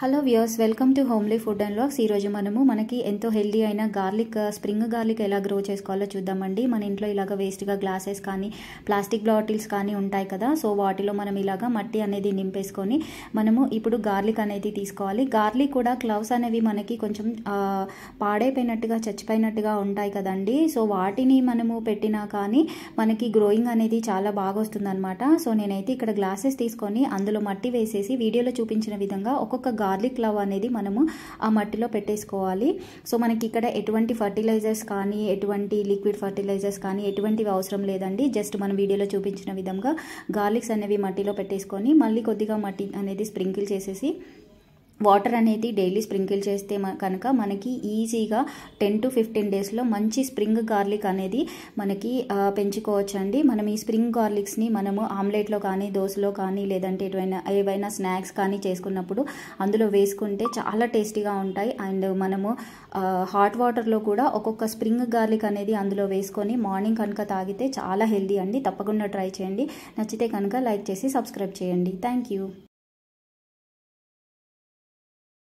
hello viewers welcome to homely food and lacks ఈరోజు మనము మనకి ఎంతో హెల్దీ అయిన గార్లిక్ స్ప్రింగ్ గార్లిక్ ఎలా గ్రో చేసుకోవాలో చూద్దామండి మన ఇంట్లో ఇలాగ వేస్ట్గా గ్లాసెస్ కానీ ప్లాస్టిక్ బాటిల్స్ కానీ ఉంటాయి కదా సో వాటిలో మనం ఇలాగ మట్టి అనేది నింపేసుకొని మనము ఇప్పుడు గార్లిక్ అనేది తీసుకోవాలి గార్లిక్ కూడా క్లవ్స్ అనేవి మనకి కొంచెం uh, పాడైపోయినట్టుగా చచ్చిపోయినట్టుగా ఉంటాయి కదండి సో వాటిని మనము పెట్టినా కానీ మనకి గ్రోయింగ్ అనేది చాలా బాగా వస్తుందన్నమాట సో నేనైతే ఇక్కడ గ్లాసెస్ తీసుకొని అందులో మట్టి వేసేసి వీడియోలో చూపించిన విధంగా ఒక్కొక్క గార్లిక్ లవ్ అనేది మనము ఆ మట్టిలో పెట్టేసుకోవాలి సో మనకి ఇక్కడ ఎటువంటి ఫర్టిలైజర్స్ కానీ ఎటువంటి లిక్విడ్ ఫర్టిలైజర్స్ కానీ ఎటువంటివి అవసరం లేదండి జస్ట్ మనం వీడియోలో చూపించిన విధంగా గార్లిక్స్ అనేవి మట్టిలో పెట్టేసుకొని మళ్ళీ కొద్దిగా మట్టి అనేది స్ప్రింకిల్ చేసేసి వాటర్ అనేది డైలీ స్ప్రింకిల్ చేస్తే కనుక మనకి ఈజీగా టెన్ టు ఫిఫ్టీన్ డేస్లో మంచి స్ప్రింగ్ గార్లిక్ అనేది మనకి పెంచుకోవచ్చండి మనం ఈ స్ప్రింగ్ గార్లిక్స్ని మనము ఆమ్లెట్లో కానీ దోశలో కానీ లేదంటే ఎటువైనా ఏవైనా స్నాక్స్ కానీ చేసుకున్నప్పుడు అందులో వేసుకుంటే చాలా టేస్టీగా ఉంటాయి అండ్ మనము హాట్ వాటర్లో కూడా ఒక్కొక్క స్ప్రింగ్ గార్లిక్ అనేది అందులో వేసుకొని మార్నింగ్ కనుక తాగితే చాలా హెల్దీ అండి తప్పకుండా ట్రై చేయండి నచ్చితే కనుక లైక్ చేసి సబ్స్క్రైబ్ చేయండి థ్యాంక్